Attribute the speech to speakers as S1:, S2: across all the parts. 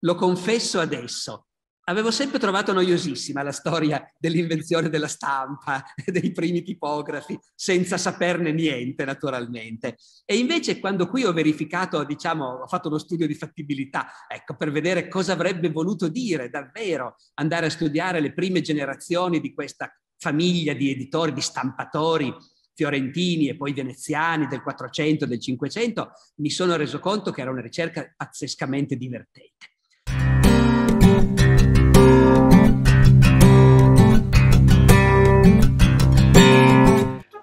S1: Lo confesso adesso, avevo sempre trovato noiosissima la storia dell'invenzione della stampa, dei primi tipografi, senza saperne niente naturalmente. E invece quando qui ho verificato, diciamo, ho fatto uno studio di fattibilità, ecco, per vedere cosa avrebbe voluto dire davvero andare a studiare le prime generazioni di questa famiglia di editori, di stampatori fiorentini e poi veneziani del 400, del 500, mi sono reso conto che era una ricerca pazzescamente divertente.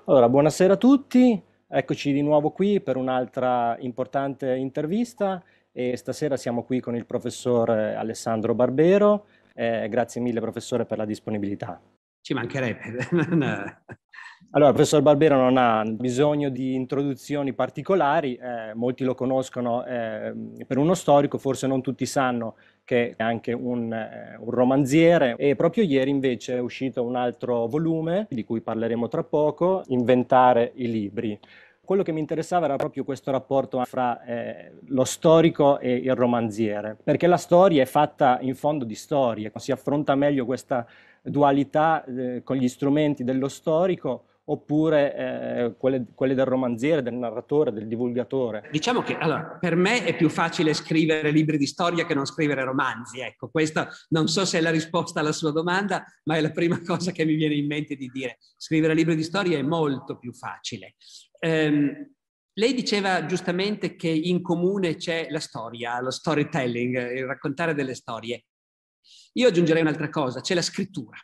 S2: Allora, buonasera a tutti, eccoci di nuovo qui per un'altra importante intervista e stasera siamo qui con il professor Alessandro Barbero. Eh, grazie mille professore per la disponibilità
S1: ci mancherebbe.
S2: allora, il professor Barbero non ha bisogno di introduzioni particolari, eh, molti lo conoscono eh, per uno storico, forse non tutti sanno che è anche un, eh, un, romanziere e proprio ieri invece è uscito un altro volume di cui parleremo tra poco, Inventare i libri. Quello che mi interessava era proprio questo rapporto fra eh, lo storico e il romanziere, perché la storia è fatta in fondo di storie, si affronta meglio questa dualità eh, con gli strumenti dello storico oppure eh, quelle, quelle, del romanziere, del narratore, del divulgatore?
S1: Diciamo che allora, per me è più facile scrivere libri di storia che non scrivere romanzi, ecco, questa non so se è la risposta alla sua domanda, ma è la prima cosa che mi viene in mente di dire. Scrivere libri di storia è molto più facile. Ehm, lei diceva giustamente che in comune c'è la storia, lo storytelling, eh, il raccontare delle storie. Io aggiungerei un'altra cosa, c'è la scrittura.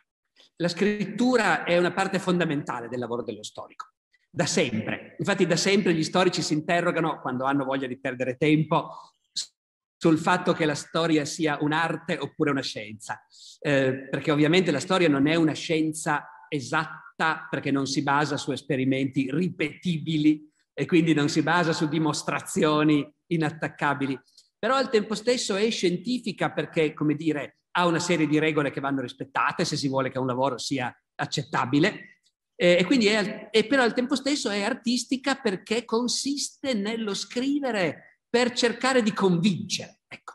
S1: La scrittura è una parte fondamentale del lavoro dello storico, da sempre. Infatti da sempre gli storici si interrogano, quando hanno voglia di perdere tempo, sul fatto che la storia sia un'arte oppure una scienza, eh, perché ovviamente la storia non è una scienza esatta perché non si basa su esperimenti ripetibili e quindi non si basa su dimostrazioni inattaccabili, però al tempo stesso è scientifica perché, come dire, ha una serie di regole che vanno rispettate se si vuole che un lavoro sia accettabile. e quindi è, è, però al tempo stesso è artistica perché consiste nello scrivere per cercare di convincere. Ecco.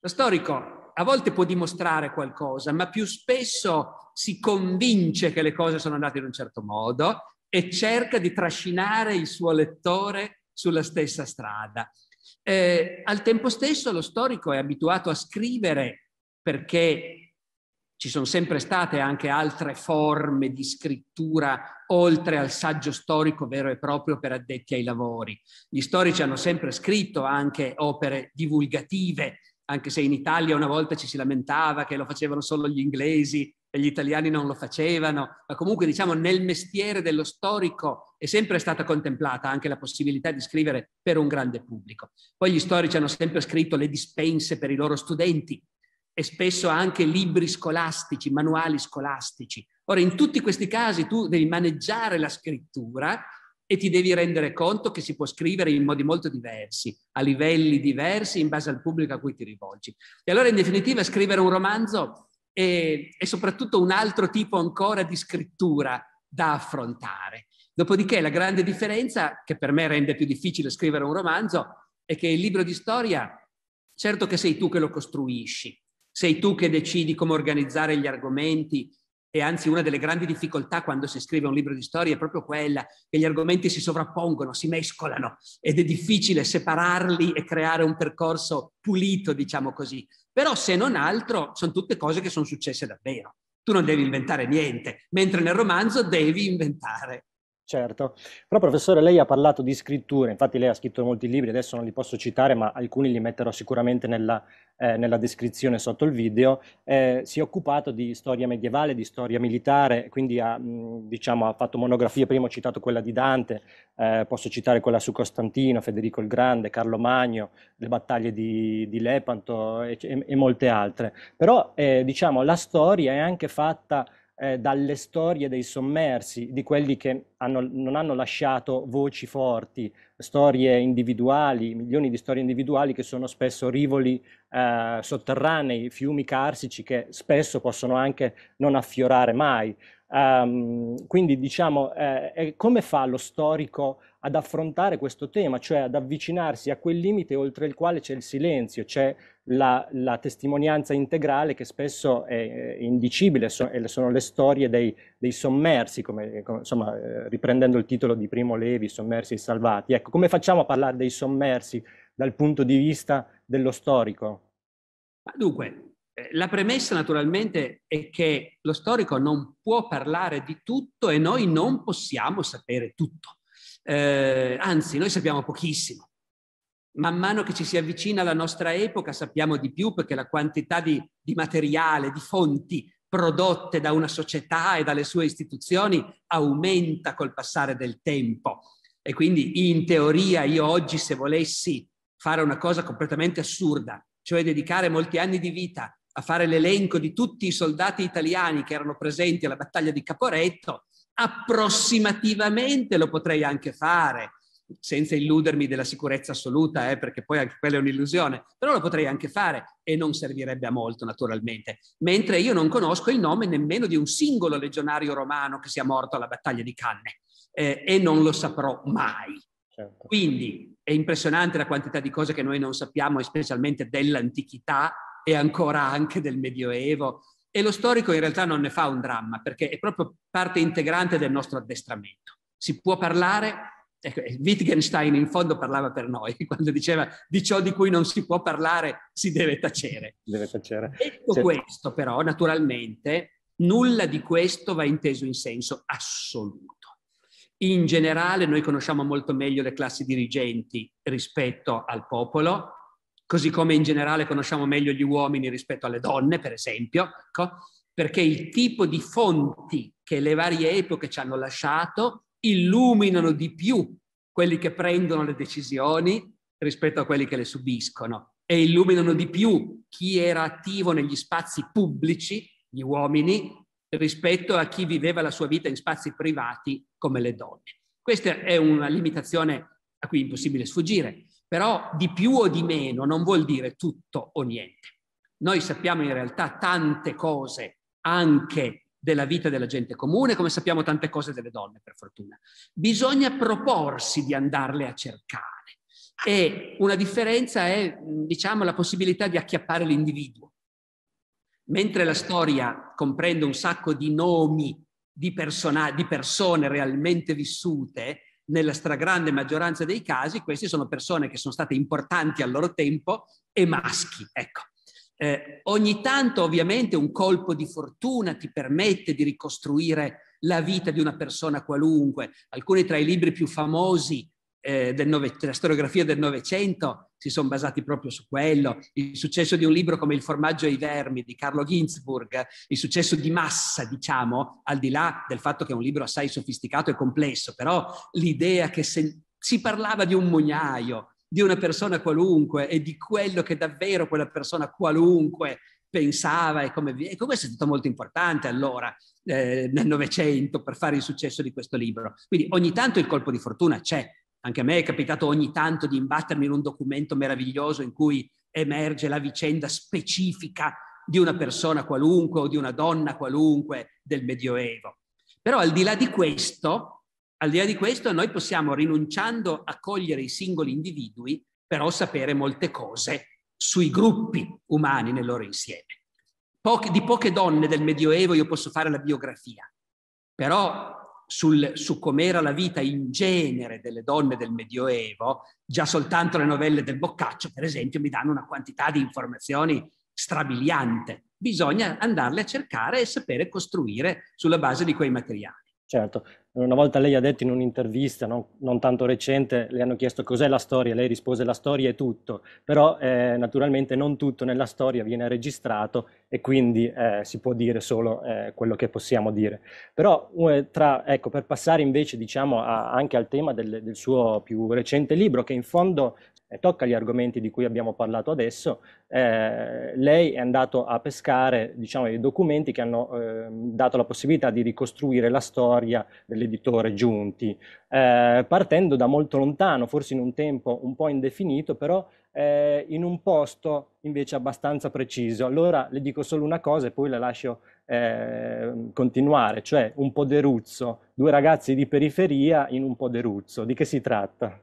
S1: Lo storico a volte può dimostrare qualcosa, ma più spesso si convince che le cose sono andate in un certo modo e cerca di trascinare il suo lettore sulla stessa strada. Eh, al tempo stesso lo storico è abituato a scrivere perché ci sono sempre state anche altre forme di scrittura oltre al saggio storico vero e proprio per addetti ai lavori. Gli storici hanno sempre scritto anche opere divulgative, anche se in Italia una volta ci si lamentava che lo facevano solo gli inglesi e gli italiani non lo facevano, ma comunque diciamo nel mestiere dello storico è sempre stata contemplata anche la possibilità di scrivere per un grande pubblico. Poi gli storici hanno sempre scritto le dispense per i loro studenti, e spesso anche libri scolastici, manuali scolastici. Ora, in tutti questi casi tu devi maneggiare la scrittura e ti devi rendere conto che si può scrivere in modi molto diversi, a livelli diversi, in base al pubblico a cui ti rivolgi. E allora, in definitiva, scrivere un romanzo è, è soprattutto un altro tipo ancora di scrittura da affrontare. Dopodiché la grande differenza, che per me rende più difficile scrivere un romanzo, è che il libro di storia, certo che sei tu che lo costruisci, sei tu che decidi come organizzare gli argomenti e anzi una delle grandi difficoltà quando si scrive un libro di storia è proprio quella che gli argomenti si sovrappongono, si mescolano ed è difficile separarli e creare un percorso pulito, diciamo così. Però se non altro sono tutte cose che sono successe davvero. Tu non devi inventare niente, mentre nel romanzo devi inventare. Certo, però
S2: professore lei ha parlato di scritture, infatti lei ha scritto molti libri, adesso non li posso citare ma alcuni li metterò sicuramente nella, eh, nella descrizione sotto il video, eh, si è occupato di storia medievale, di storia militare, quindi ha, mh, diciamo, ha fatto monografie, prima ho citato quella di Dante, eh, posso citare quella su Costantino, Federico il Grande, Carlo Magno, le battaglie di, di Lepanto e, e, e, molte altre, però eh, diciamo, la storia è anche fatta eh, dalle storie dei sommersi, di quelli che hanno, non hanno lasciato voci forti, storie individuali, milioni di storie individuali che sono spesso rivoli eh, sotterranei, fiumi carsici che spesso possono anche non affiorare mai. Um, quindi diciamo, eh, come fa lo storico ad affrontare questo tema, cioè ad avvicinarsi a quel limite oltre il quale c'è il silenzio, c'è la, la, testimonianza integrale che spesso è eh, indicibile, so, sono le storie dei, dei sommersi, come, eh, come, insomma, eh, riprendendo il titolo di Primo Levi, Sommersi e Salvati. Ecco, come facciamo a parlare dei sommersi dal punto di vista dello storico?
S1: Dunque, la premessa naturalmente è che lo storico non può parlare di tutto e noi non possiamo sapere tutto. Eh, anzi, noi sappiamo pochissimo. Man mano che ci si avvicina alla nostra epoca sappiamo di più perché la quantità di, di materiale, di fonti prodotte da una società e dalle sue istituzioni aumenta col passare del tempo. E quindi in teoria io oggi se volessi fare una cosa completamente assurda, cioè dedicare molti anni di vita a fare l'elenco di tutti i soldati italiani che erano presenti alla battaglia di Caporetto, approssimativamente lo potrei anche fare, senza illudermi della sicurezza assoluta, eh, perché poi anche quella è un'illusione, però lo potrei anche fare e non servirebbe a molto naturalmente, mentre io non conosco il nome nemmeno di un singolo legionario romano che sia morto alla battaglia di Canne eh, e non lo saprò mai. Certo. Quindi è impressionante la quantità di cose che noi non sappiamo, specialmente dell'antichità e ancora anche del Medioevo e lo storico in realtà non ne fa un dramma, perché è proprio parte integrante del nostro addestramento. Si può parlare, ecco, Wittgenstein in fondo parlava per noi, quando diceva di ciò di cui non si può parlare si deve tacere.
S2: Deve tacere.
S1: Detto certo. questo però, naturalmente, nulla di questo va inteso in senso assoluto. In generale noi conosciamo molto meglio le classi dirigenti rispetto al popolo, così come in generale conosciamo meglio gli uomini rispetto alle donne, per esempio, ecco, perché il tipo di fonti che le varie epoche ci hanno lasciato illuminano di più quelli che prendono le decisioni rispetto a quelli che le subiscono e illuminano di più chi era attivo negli spazi pubblici, gli uomini, rispetto a chi viveva la sua vita in spazi privati come le donne. Questa è una limitazione a cui è impossibile sfuggire però di più o di meno non vuol dire tutto o niente. Noi sappiamo in realtà tante cose anche della vita della gente comune, come sappiamo tante cose delle donne, per fortuna. Bisogna proporsi di andarle a cercare. E una differenza è, diciamo, la possibilità di acchiappare l'individuo. Mentre la storia comprende un sacco di nomi di, persona- di persone realmente vissute, nella stragrande maggioranza dei casi queste sono persone che sono state importanti al loro tempo e maschi, ecco. Eh, ogni tanto ovviamente un colpo di fortuna ti permette di ricostruire la vita di una persona qualunque. Alcuni tra i libri più famosi eh, nove, della storiografia del Novecento si sono basati proprio su quello. Il successo di un libro come Il formaggio ai vermi di Carlo Ginzburg, il successo di massa, diciamo, al di là del fatto che è un libro assai sofisticato e complesso, però l'idea che se si parlava di un mugnaio, di una persona qualunque e di quello che davvero quella persona qualunque pensava e come via. Ecco, questo è stato molto importante allora eh, nel Novecento per fare il successo di questo libro. Quindi ogni tanto il colpo di fortuna c'è, anche a me è capitato ogni tanto di imbattermi in un documento meraviglioso in cui emerge la vicenda specifica di una persona qualunque o di una donna qualunque del Medioevo. Però al di là di questo, al di là di questo noi possiamo, rinunciando a cogliere i singoli individui, però sapere molte cose sui gruppi umani nel loro insieme. Poche, di poche donne del Medioevo io posso fare la biografia, però sul, su com'era la vita in genere delle donne del Medioevo, già soltanto le novelle del Boccaccio, per esempio, mi danno una quantità di informazioni strabiliante. Bisogna andarle a cercare e sapere costruire sulla base di quei materiali.
S2: Certo, una volta lei ha detto in un'intervista non, non, tanto recente, le hanno chiesto cos'è la storia, lei rispose la storia è tutto, però eh, naturalmente non tutto nella storia viene registrato e quindi eh, si può dire solo eh, quello che possiamo dire. Però eh, tra, ecco, per passare invece diciamo, a, anche al tema del, del, suo più recente libro, che in fondo tocca gli argomenti di cui abbiamo parlato adesso, eh, lei è andato a pescare diciamo, i documenti che hanno eh, dato la possibilità di ricostruire la storia dell'editore Giunti, eh, partendo da molto lontano, forse in un tempo un po' indefinito, però eh, in un posto invece abbastanza preciso. Allora le dico solo una cosa e poi la lascio eh, continuare, cioè un poderuzzo, due ragazzi di periferia in un poderuzzo, di che si tratta?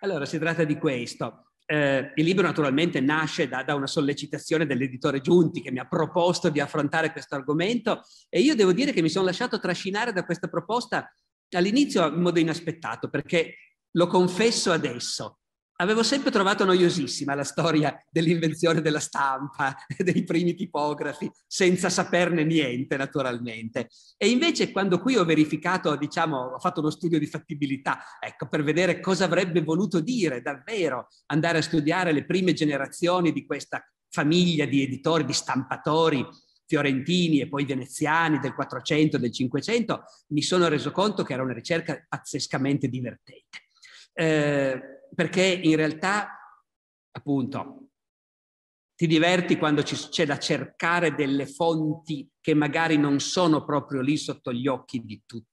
S1: Allora, si tratta di questo. Eh, il libro naturalmente nasce da, da, una sollecitazione dell'editore Giunti che mi ha proposto di affrontare questo argomento e io devo dire che mi sono lasciato trascinare da questa proposta all'inizio in modo inaspettato perché lo confesso adesso, Avevo sempre trovato noiosissima la storia dell'invenzione della stampa, dei primi tipografi, senza saperne niente naturalmente. E invece quando qui ho verificato, diciamo, ho fatto uno studio di fattibilità, ecco, per vedere cosa avrebbe voluto dire davvero andare a studiare le prime generazioni di questa famiglia di editori, di stampatori fiorentini e poi veneziani del 400, del 500, mi sono reso conto che era una ricerca pazzescamente divertente. Eh, perché in realtà, appunto, ti diverti quando c'è da cercare delle fonti che magari non sono proprio lì sotto gli occhi di tutti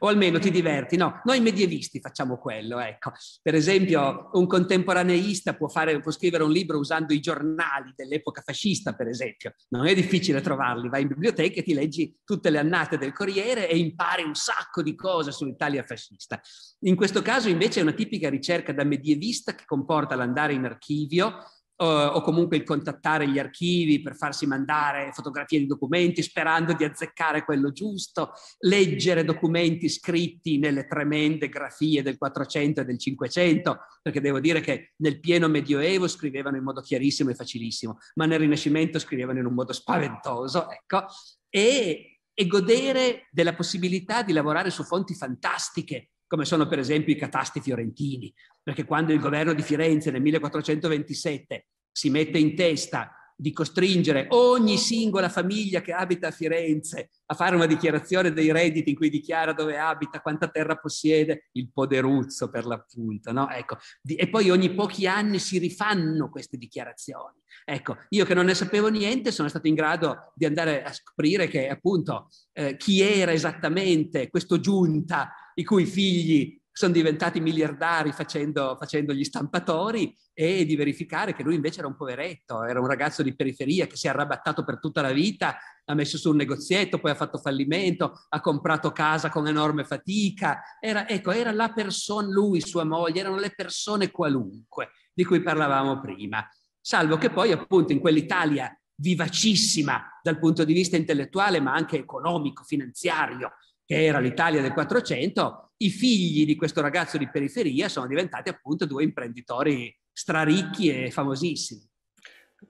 S1: o almeno ti mm. diverti. No, noi medievisti facciamo quello, ecco. Per esempio, un contemporaneista può, fare, può scrivere un libro usando i giornali dell'epoca fascista, per esempio. Non è difficile trovarli, vai in biblioteca e ti leggi tutte le annate del Corriere e impari un sacco di cose sull'Italia fascista. In questo caso invece è una tipica ricerca da medievista che comporta l'andare in archivio, o comunque il contattare gli archivi per farsi mandare fotografie di documenti sperando di azzeccare quello giusto, leggere documenti scritti nelle tremende grafie del 400 e del 500, perché devo dire che nel pieno medioevo scrivevano in modo chiarissimo e facilissimo, ma nel Rinascimento scrivevano in un modo spaventoso, ecco, e, e godere della possibilità di lavorare su fonti fantastiche come sono per esempio i catasti fiorentini perché quando il governo di Firenze nel 1427 si mette in testa di costringere ogni singola famiglia che abita a Firenze a fare una dichiarazione dei redditi in cui dichiara dove abita, quanta terra possiede, il poderuzzo per l'appunto, no? Ecco, e poi ogni pochi anni si rifanno queste dichiarazioni. Ecco, io che non ne sapevo niente sono stato in grado di andare a scoprire che appunto eh, chi era esattamente questo giunta i cui figli sono diventati miliardari facendo, facendo, gli stampatori e di verificare che lui invece era un poveretto, era un ragazzo di periferia che si è arrabattato per tutta la vita, ha messo su un negozietto, poi ha fatto fallimento, ha comprato casa con enorme fatica. Era, ecco, era la persona, lui, sua moglie, erano le persone qualunque di cui parlavamo prima. Salvo che poi appunto in quell'Italia vivacissima dal punto di vista intellettuale ma anche economico, finanziario, che era l'Italia del 400, i figli di questo ragazzo di periferia sono diventati appunto due imprenditori straricchi e famosissimi.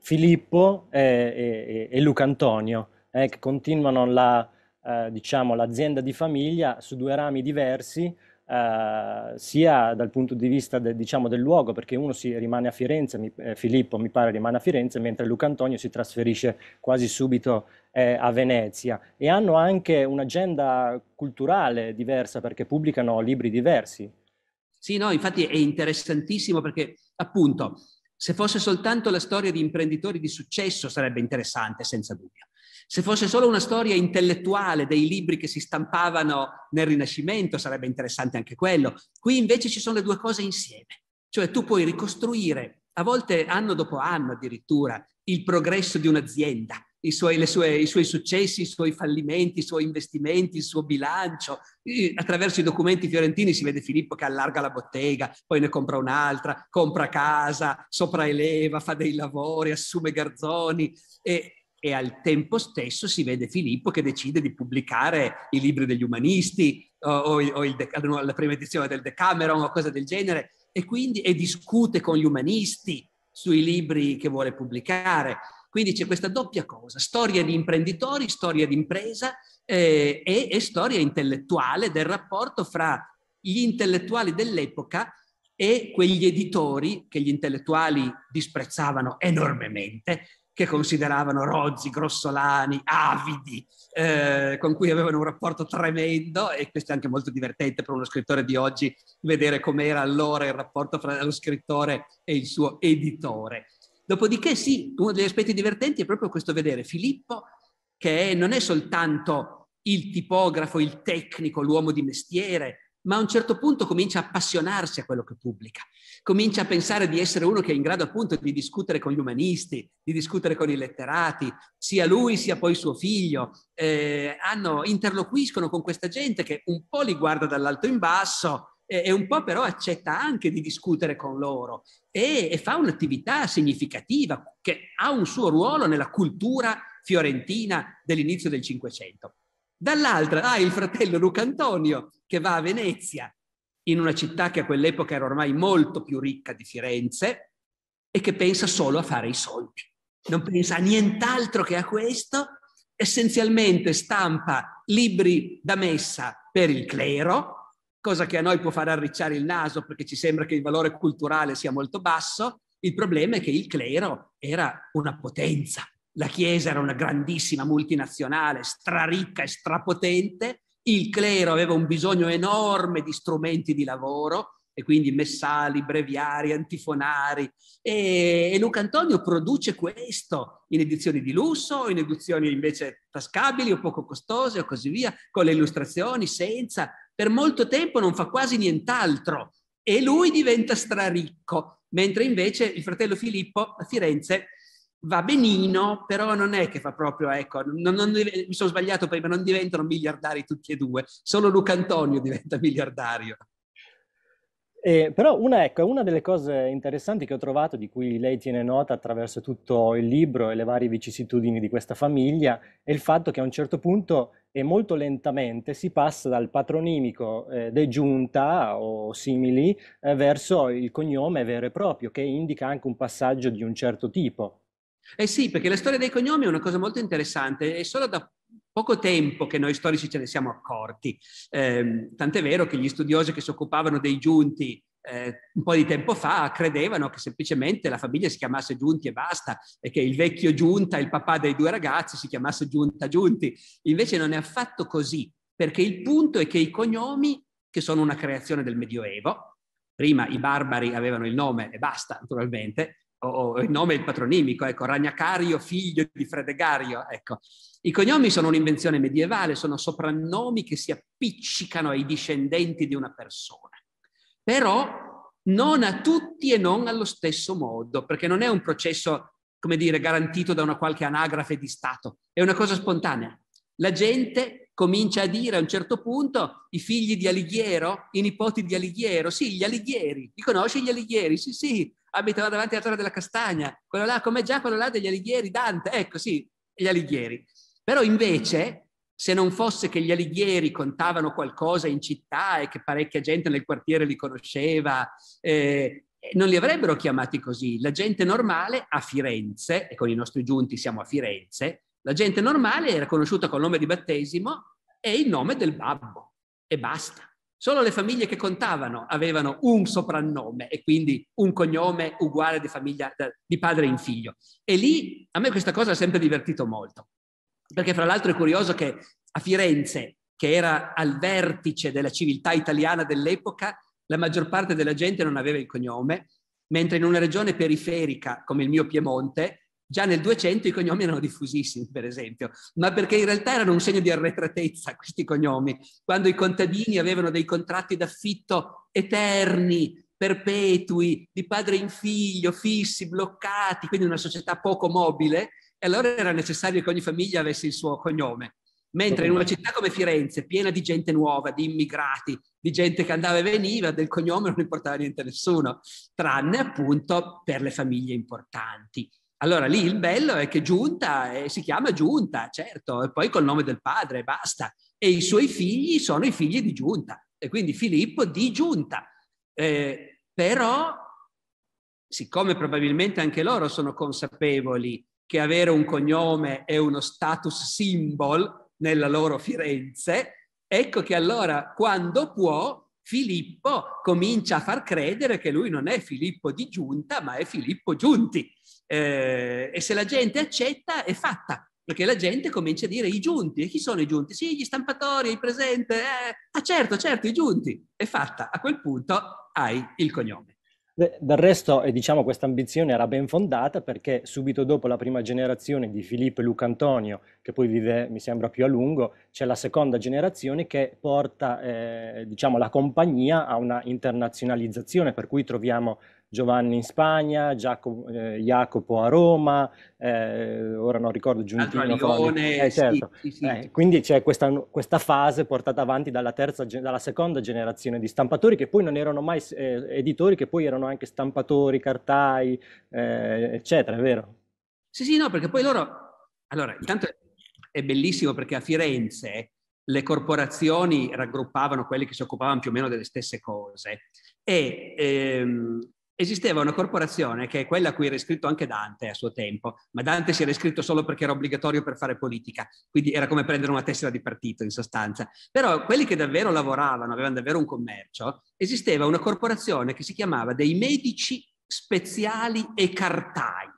S2: Filippo e, e, e Luca Antonio, eh, che continuano la, eh, diciamo, l'azienda di famiglia su due rami diversi, eh, sia dal punto di vista de, diciamo, del luogo, perché uno si rimane a Firenze, mi, eh, Filippo mi pare rimane a Firenze, mentre Luca Antonio si trasferisce quasi subito eh, a Venezia e hanno anche un'agenda culturale diversa perché pubblicano libri diversi.
S1: Sì, no, infatti è interessantissimo perché appunto se fosse soltanto la storia di imprenditori di successo sarebbe interessante, senza dubbio. Se fosse solo una storia intellettuale dei libri che si stampavano nel Rinascimento sarebbe interessante anche quello. Qui invece ci sono le due cose insieme, cioè tu puoi ricostruire, a volte anno dopo anno addirittura, il progresso di un'azienda, i suoi, sue, i suoi, successi, i suoi fallimenti, i suoi investimenti, il suo bilancio. Attraverso i documenti fiorentini si vede Filippo che allarga la bottega, poi ne compra un'altra, compra casa, sopraeleva, fa dei lavori, assume garzoni. E e al tempo stesso si vede Filippo che decide di pubblicare i libri degli umanisti o, o il, la prima edizione del Decameron o cose del genere e quindi e discute con gli umanisti sui libri che vuole pubblicare. Quindi c'è questa doppia cosa, storia di imprenditori, storia di impresa eh, e, e storia intellettuale del rapporto fra gli intellettuali dell'epoca e quegli editori che gli intellettuali disprezzavano enormemente che consideravano rozzi, grossolani, avidi, eh, con cui avevano un rapporto tremendo e questo è anche molto divertente per uno scrittore di oggi vedere com'era allora il rapporto fra lo scrittore e il suo editore. Dopodiché sì, uno degli aspetti divertenti è proprio questo vedere Filippo che non è soltanto il tipografo, il tecnico, l'uomo di mestiere, ma a un certo punto comincia a appassionarsi a quello che pubblica, comincia a pensare di essere uno che è in grado appunto di discutere con gli umanisti, di discutere con i letterati, sia lui sia poi suo figlio, eh, hanno, interloquiscono con questa gente che un po' li guarda dall'alto in basso eh, e un po' però accetta anche di discutere con loro e, e fa un'attività significativa che ha un suo ruolo nella cultura fiorentina dell'inizio del Cinquecento. Dall'altra hai il fratello Luca Antonio che va a Venezia, in una città che a quell'epoca era ormai molto più ricca di Firenze e che pensa solo a fare i soldi. Non pensa a nient'altro che a questo, essenzialmente stampa libri da messa per il clero, cosa che a noi può far arricciare il naso perché ci sembra che il valore culturale sia molto basso, il problema è che il clero era una potenza, la Chiesa era una grandissima multinazionale, straricca e strapotente, il clero aveva un bisogno enorme di strumenti di lavoro e quindi messali, breviari, antifonari e, e Luca Antonio produce questo in edizioni di lusso, in edizioni invece tascabili o poco costose o così via, con le illustrazioni, senza, per molto tempo non fa quasi nient'altro e lui diventa straricco, mentre invece il fratello Filippo a Firenze va benino, però non è che fa proprio, ecco, non, non, mi sono sbagliato prima, non diventano miliardari tutti e due, solo Luca Antonio diventa miliardario.
S2: Eh, però una, ecco, una delle cose interessanti che ho trovato, di cui lei tiene nota attraverso tutto il libro e le varie vicissitudini di questa famiglia, è il fatto che a un certo punto e molto lentamente si passa dal patronimico eh, de giunta o simili eh, verso il cognome vero e proprio, che indica anche un passaggio di un certo tipo.
S1: Eh sì, perché la storia dei cognomi è una cosa molto interessante, è solo da poco tempo che noi storici ce ne siamo accorti. Eh, tant'è vero che gli studiosi che si occupavano dei giunti eh, un po' di tempo fa credevano che semplicemente la famiglia si chiamasse Giunti e basta e che il vecchio Giunta, il papà dei due ragazzi, si chiamasse Giunta Giunti. Invece non è affatto così, perché il punto è che i cognomi, che sono una creazione del Medioevo, prima i barbari avevano il nome e basta, naturalmente, o, il nome è il patronimico, ecco, Ragnacario, figlio di Fredegario, ecco. I cognomi sono un'invenzione medievale, sono soprannomi che si appiccicano ai discendenti di una persona. Però non a tutti e non allo stesso modo, perché non è un processo, come dire, garantito da una qualche anagrafe di Stato, è una cosa spontanea. La gente comincia a dire a un certo punto i figli di Alighiero, i nipoti di Alighiero, sì, gli Alighieri, li conosci gli Alighieri? Sì, sì, abitava davanti alla Torre della Castagna, quello là, come già quello là degli Alighieri, Dante, ecco sì, gli Alighieri. Però invece, se non fosse che gli Alighieri contavano qualcosa in città e che parecchia gente nel quartiere li conosceva, eh, non li avrebbero chiamati così. La gente normale a Firenze, e con i nostri giunti siamo a Firenze, la gente normale era conosciuta col nome di battesimo e il nome del babbo, e basta. Solo le famiglie che contavano avevano un soprannome e quindi un cognome uguale di, famiglia, di padre in figlio. E lì a me questa cosa ha sempre divertito molto, perché fra l'altro è curioso che a Firenze, che era al vertice della civiltà italiana dell'epoca, la maggior parte della gente non aveva il cognome, mentre in una regione periferica come il mio Piemonte Già nel 200 i cognomi erano diffusissimi, per esempio, ma perché in realtà erano un segno di arretratezza questi cognomi. Quando i contadini avevano dei contratti d'affitto eterni, perpetui, di padre in figlio, fissi, bloccati, quindi una società poco mobile, e allora era necessario che ogni famiglia avesse il suo cognome. Mentre in una città come Firenze, piena di gente nuova, di immigrati, di gente che andava e veniva, del cognome non importava niente a nessuno, tranne appunto per le famiglie importanti. Allora lì il bello è che Giunta eh, si chiama Giunta, certo, e poi col nome del padre, basta. E i suoi figli sono i figli di Giunta, e quindi Filippo di Giunta. Eh, però, siccome probabilmente anche loro sono consapevoli che avere un cognome è uno status symbol nella loro Firenze, ecco che allora quando può Filippo comincia a far credere che lui non è Filippo di giunta, ma è Filippo Giunti. Eh, e se la gente accetta, è fatta, perché la gente comincia a dire i giunti. E chi sono i giunti? Sì, gli stampatori, il presente. Eh, ah certo, certo, i giunti. È fatta. A quel punto hai il cognome.
S2: Del resto, eh, diciamo, questa ambizione era ben fondata perché subito dopo la prima generazione di Filippo e Luca Antonio, che poi vive, mi sembra, più a lungo, c'è la seconda generazione che porta eh, diciamo, la compagnia a una internazionalizzazione, per cui troviamo Giovanni in Spagna, Giacomo, eh, Jacopo a Roma, eh, ora non ricordo Giuntino. Lione, eh, certo. sì, sì, sì. Eh, quindi c'è questa, questa, fase portata avanti dalla, terza, dalla, seconda generazione di stampatori che poi non erano mai eh, editori, che poi erano anche stampatori, cartai, eh, eccetera, è vero?
S1: Sì, sì, no, perché poi loro... Allora, intanto è bellissimo perché a Firenze le corporazioni raggruppavano quelli che si occupavano più o meno delle stesse cose e ehm, esisteva una corporazione che è quella a cui era iscritto anche Dante a suo tempo, ma Dante si era iscritto solo perché era obbligatorio per fare politica, quindi era come prendere una tessera di partito in sostanza. Però quelli che davvero lavoravano, avevano davvero un commercio, esisteva una corporazione che si chiamava dei medici speziali e cartai,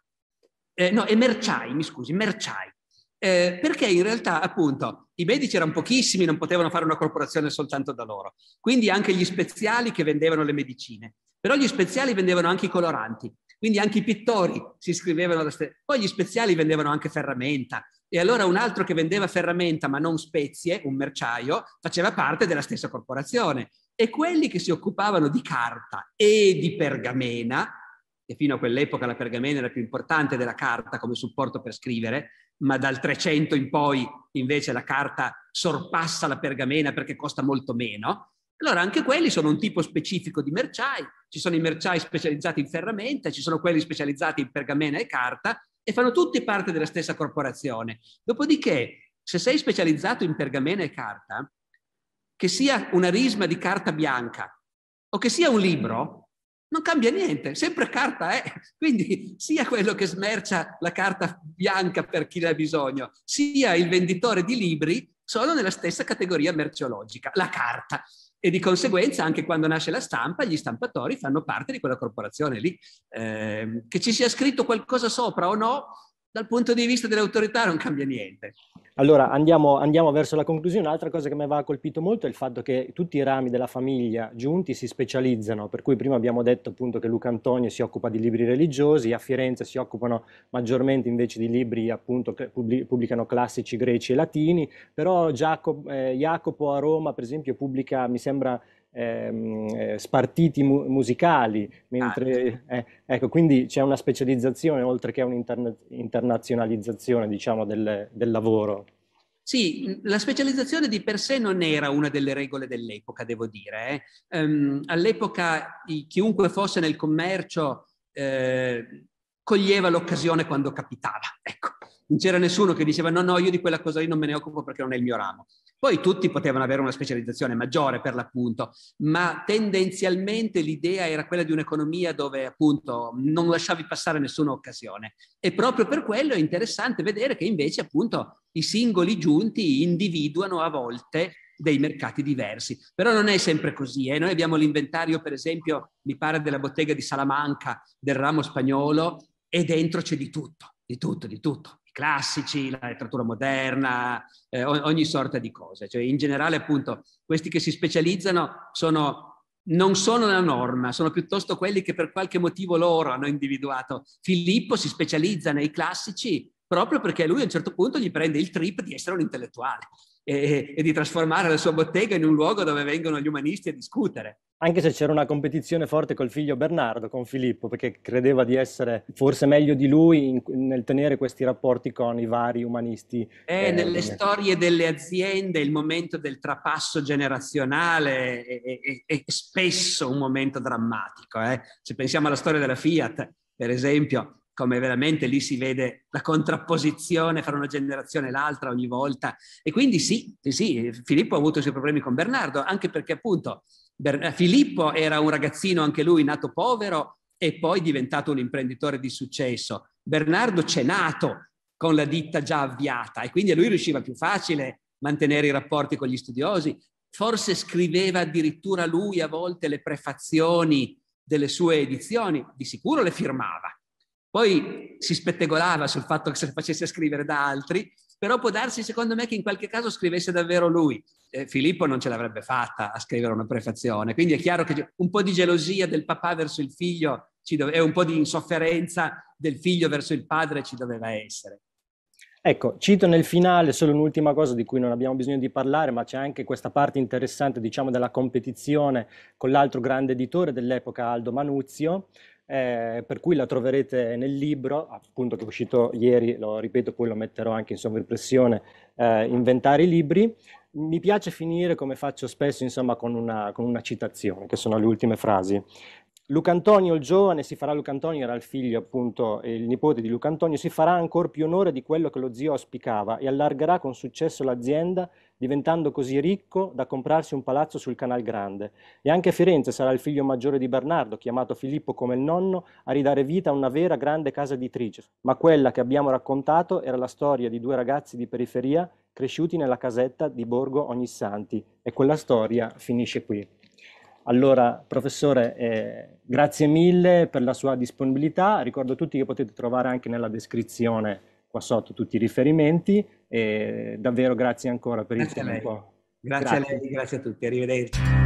S1: eh, no, e merciai, mi scusi, merciai eh, perché in realtà appunto i medici erano pochissimi, non potevano fare una corporazione soltanto da loro, quindi anche gli speziali che vendevano le medicine, però gli speziali vendevano anche i coloranti, quindi anche i pittori si iscrivevano alla stessa. Poi gli speziali vendevano anche ferramenta e allora un altro che vendeva ferramenta ma non spezie, un merciaio, faceva parte della stessa corporazione e quelli che si occupavano di carta e di pergamena, e fino a quell'epoca la pergamena era più importante della carta come supporto per scrivere, ma dal 300 in poi invece la carta sorpassa la pergamena perché costa molto meno. Allora anche quelli sono un tipo specifico di merciai, ci sono i merciai specializzati in ferramenta, ci sono quelli specializzati in pergamena e carta e fanno tutti parte della stessa corporazione. Dopodiché, se sei specializzato in pergamena e carta, che sia una risma di carta bianca o che sia un libro, non cambia niente, sempre carta è. Eh? Quindi sia quello che smercia la carta bianca per chi ne ha bisogno, sia il venditore di libri sono nella stessa categoria merceologica, la carta. E di conseguenza anche quando nasce la stampa, gli stampatori fanno parte di quella corporazione lì. Eh, che ci sia scritto qualcosa sopra o no, dal punto di vista delle autorità non cambia niente.
S2: Allora andiamo, andiamo, verso la conclusione. Un'altra cosa che mi aveva colpito molto è il fatto che tutti i rami della famiglia giunti si specializzano, per cui prima abbiamo detto appunto che Luca Antonio si occupa di libri religiosi, a Firenze si occupano maggiormente invece di libri appunto che pubblicano classici greci e latini, però Giacomo, eh, Jacopo a Roma per esempio pubblica, mi sembra, ehm, eh, spartiti mu- musicali, mentre, ah, eh, ecco, quindi c'è una specializzazione oltre che un'internazionalizzazione diciamo, del, del lavoro.
S1: Sì, la specializzazione di per sé non era una delle regole dell'epoca, devo dire. Eh. Um, all'epoca chiunque fosse nel commercio eh, coglieva l'occasione quando capitava. Ecco. Non c'era nessuno che diceva no, no, io di quella cosa lì non me ne occupo perché non è il mio ramo. Poi tutti potevano avere una specializzazione maggiore per l'appunto, ma tendenzialmente l'idea era quella di un'economia dove appunto non lasciavi passare nessuna occasione. E proprio per quello è interessante vedere che invece appunto i singoli giunti individuano a volte dei mercati diversi. Però non è sempre così. Eh? Noi abbiamo l'inventario, per esempio, mi pare della bottega di Salamanca, del ramo spagnolo, e dentro c'è di tutto, di tutto, di tutto classici, la letteratura moderna, eh, ogni sorta di cose. Cioè, in generale, appunto, questi che si specializzano sono, non sono la norma, sono piuttosto quelli che per qualche motivo loro hanno individuato. Filippo si specializza nei classici proprio perché lui a un certo punto gli prende il trip di essere un intellettuale e, e di trasformare la sua bottega in un luogo dove vengono gli umanisti a discutere
S2: anche se c'era una competizione forte col figlio Bernardo, con Filippo, perché credeva di essere forse meglio di lui in, nel tenere questi rapporti con i vari umanisti. Eh, eh, nelle
S1: storie delle aziende il momento del trapasso generazionale è, è, è spesso un momento drammatico. Eh? Se pensiamo alla storia della Fiat, per esempio, come veramente lì si vede la contrapposizione fra una generazione e l'altra ogni volta. E quindi sì, sì, sì Filippo ha avuto i suoi problemi con Bernardo, anche perché appunto Ber- eh, Filippo era un ragazzino anche lui nato povero e poi diventato un imprenditore di successo. Bernardo c'è nato con la ditta già avviata e quindi a lui riusciva più facile mantenere i rapporti con gli studiosi, forse scriveva addirittura lui a volte le prefazioni delle sue edizioni, di sicuro le firmava, poi si spettegolava sul fatto che se facesse scrivere da altri, però può darsi secondo me che in qualche caso scrivesse davvero lui. Eh, Filippo non ce l'avrebbe fatta a scrivere una prefazione, quindi è chiaro che un po' di gelosia del papà verso il figlio e un po' di insofferenza del figlio verso il padre ci doveva essere.
S2: Ecco, cito nel finale solo un'ultima cosa di cui non abbiamo bisogno di parlare, ma c'è anche questa parte interessante, diciamo, della competizione con l'altro grande editore dell'epoca, Aldo Manuzio, eh, per cui la troverete nel libro, appunto che è uscito ieri, lo ripeto, poi lo metterò anche in sovrimpressione, eh, Inventare i libri. Mi piace finire, come faccio spesso, insomma, con una, con una citazione, che sono le ultime frasi. Luca Antonio il giovane si farà Luca Antonio era il figlio appunto, il nipote di Luca Antonio, si farà ancora più onore di quello che lo zio auspicava e allargerà con successo l'azienda diventando così ricco da comprarsi un palazzo sul Canal Grande. E anche Firenze sarà il figlio maggiore di Bernardo, chiamato Filippo come il nonno, a ridare vita a una vera grande casa editrice. Ma quella che abbiamo raccontato era la storia di due ragazzi di periferia cresciuti nella casetta di Borgo Ognissanti e quella storia finisce qui. Allora, professore, eh, grazie mille per la sua disponibilità. Ricordo a tutti che potete trovare anche nella descrizione qua sotto tutti i riferimenti e davvero grazie ancora per grazie il tempo. Grazie, grazie a
S1: lei, grazie a tutti, arrivederci.